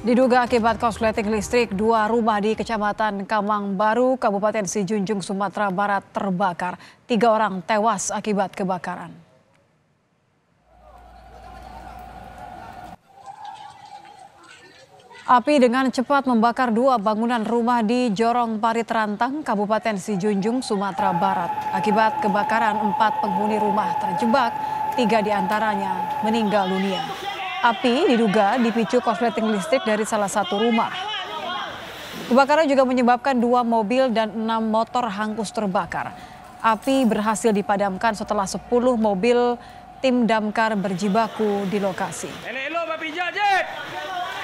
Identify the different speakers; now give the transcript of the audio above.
Speaker 1: Diduga akibat korsleting listrik, dua rumah di Kecamatan Kamang Baru, Kabupaten Sijunjung, Sumatera Barat terbakar. Tiga orang tewas akibat kebakaran. Api dengan cepat membakar dua bangunan rumah di Jorong Parit Rantang, Kabupaten Sijunjung, Sumatera Barat. Akibat kebakaran, empat penghuni rumah terjebak, tiga diantaranya meninggal dunia. Api diduga dipicu korsleting listrik dari salah satu rumah. Kebakaran juga menyebabkan dua mobil dan enam motor hangus terbakar. Api berhasil dipadamkan setelah 10 mobil tim damkar berjibaku di lokasi.
Speaker 2: Elok-elok,